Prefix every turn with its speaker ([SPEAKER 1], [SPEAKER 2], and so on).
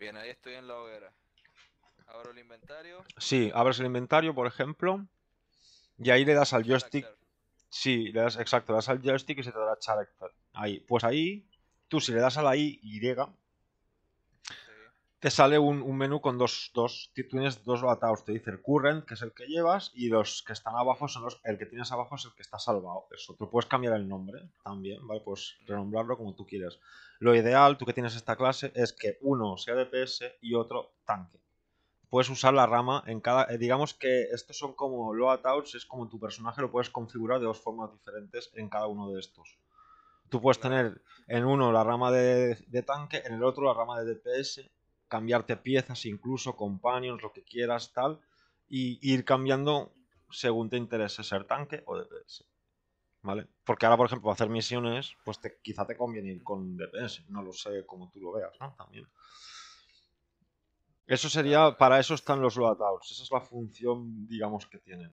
[SPEAKER 1] Bien, ahí estoy en la hoguera. Abro el inventario. Sí, abres el inventario, por ejemplo. Y ahí le das al joystick. Sí, le das, exacto, le das al joystick y se te dará character. Ahí, pues ahí, tú si le das a la I, Y, te sale un, menú con dos, dos, tienes dos atados, te dice el current, que es el que llevas, y los que están abajo son los, el que tienes abajo es el que está salvado, eso, tú puedes cambiar el nombre también, ¿vale? Pues renombrarlo como tú quieras. Lo ideal, tú que tienes esta clase, es que uno sea DPS y otro tanque. Puedes usar la rama en cada, eh, digamos que estos son como loadouts, es como tu personaje lo puedes configurar de dos formas diferentes en cada uno de estos tú puedes tener en uno la rama de, de, tanque, en el otro la rama de DPS cambiarte piezas, incluso companions, lo que quieras, tal, y ir cambiando según te interese ser tanque o DPS. ¿Vale? Porque ahora, por ejemplo, hacer misiones, pues quizá te conviene ir con DPS, no lo sé cómo tú lo veas, ¿no? También. Eso sería, para eso están los loadouts, esa es la función, digamos, que tienen.